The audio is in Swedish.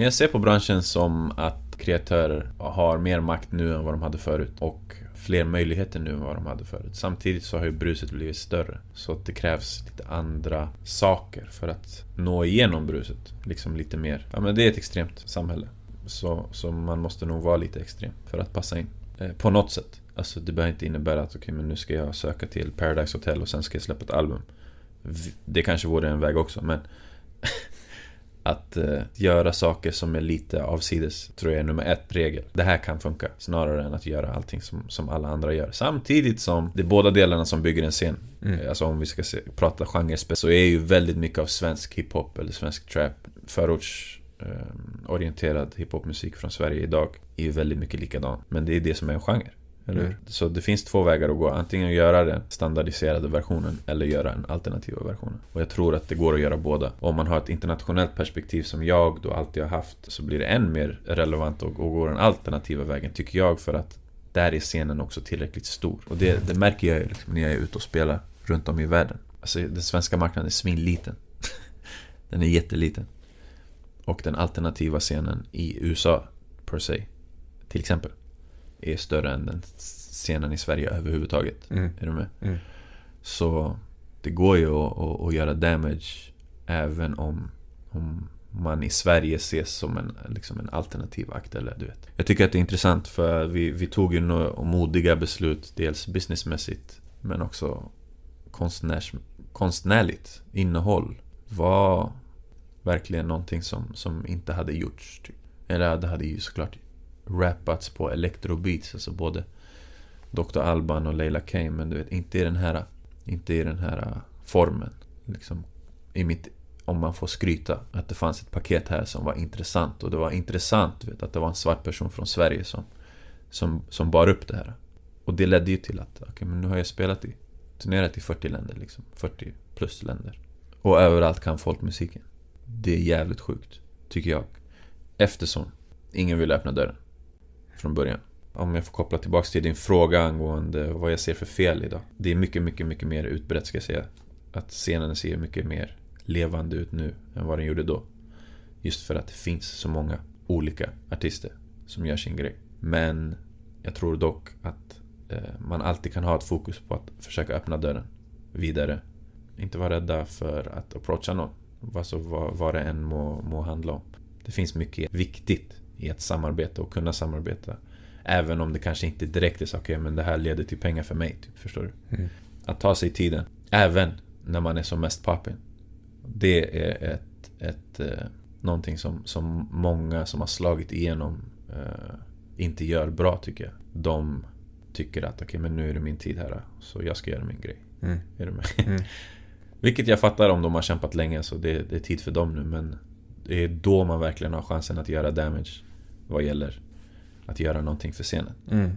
Men jag ser på branschen som att kreatörer har mer makt nu än vad de hade förut och fler möjligheter nu än vad de hade förut. Samtidigt så har ju bruset blivit större. Så att det krävs lite andra saker för att nå igenom bruset. Liksom lite mer. Ja men det är ett extremt samhälle. Så, så man måste nog vara lite extrem för att passa in. Eh, på något sätt. Alltså det behöver inte innebära att okej okay, men nu ska jag söka till Paradise Hotel och sen ska jag släppa ett album. Det kanske vore en väg också men Att eh, göra saker som är lite avsides tror jag är nummer ett regel. Det här kan funka snarare än att göra allting som, som alla andra gör. Samtidigt som det är båda delarna som bygger en scen. Mm. Alltså om vi ska se, prata genre så är ju väldigt mycket av svensk hiphop eller svensk trap förortsorienterad ehm, eh, hiphopmusik från Sverige idag är ju väldigt mycket likadan. Men det är det som är en genre. Eller Mm. Så det finns två vägar att gå. Antingen göra den standardiserade versionen eller göra den alternativa versionen. Och jag tror att det går att göra båda. Om man har ett internationellt perspektiv som jag då alltid har haft så blir det än mer relevant att gå den alternativa vägen tycker jag för att där är scenen också tillräckligt stor. Och det, mm. det märker jag liksom när jag är ute och spelar runt om i världen. Alltså den svenska marknaden är svinliten. den är jätteliten. Och den alternativa scenen i USA, per se, till exempel är större än den scenen i Sverige överhuvudtaget. Mm. Är du med? Mm. Så det går ju att, att, att, göra damage även om, om man i Sverige ses som en, liksom en alternativ akt. Eller, du vet. Jag tycker att det är intressant för vi, vi tog ju några modiga beslut. Dels businessmässigt men också konstnärs, konstnärligt innehåll. Var verkligen någonting som, som inte hade gjorts. Typ. Eller det hade ju såklart rappats på electrobeats. Alltså både Dr. Alban och Leila Kane. Men du vet, inte i den här, inte i den här äh, formen. Liksom, i mitt, om man får skryta. Att det fanns ett paket här som var intressant. Och det var intressant vet, att det var en svart person från Sverige som, som, som bar upp det här. Och det ledde ju till att, okej okay, men nu har jag spelat i, turnerat i 40 länder liksom. 40 plus länder. Och överallt kan folk musiken Det är jävligt sjukt, tycker jag. Eftersom ingen vill öppna dörren från början. Om jag får koppla tillbaka till din fråga angående vad jag ser för fel idag. Det är mycket, mycket, mycket mer utbrett ska jag säga. Att scenen ser mycket mer levande ut nu än vad den gjorde då. Just för att det finns så många olika artister som gör sin grej. Men jag tror dock att eh, man alltid kan ha ett fokus på att försöka öppna dörren vidare. Inte vara rädda för att approacha någon, alltså vad, vad det än må, må handla om. Det finns mycket viktigt i att samarbeta och kunna samarbeta. Även om det kanske inte direkt är så, okej okay, men det här leder till pengar för mig. Typ, förstår du? Mm. Att ta sig tiden. Även när man är som mest poppin. Det är ett, ett, eh, någonting som, som många som har slagit igenom eh, inte gör bra tycker jag. De tycker att okej okay, men nu är det min tid här så jag ska göra min grej. Mm. Är du med? Mm. Vilket jag fattar om de har kämpat länge så det, det, är tid för dem nu men det är då man verkligen har chansen att göra damage vad gäller att göra någonting för scenen. Mm.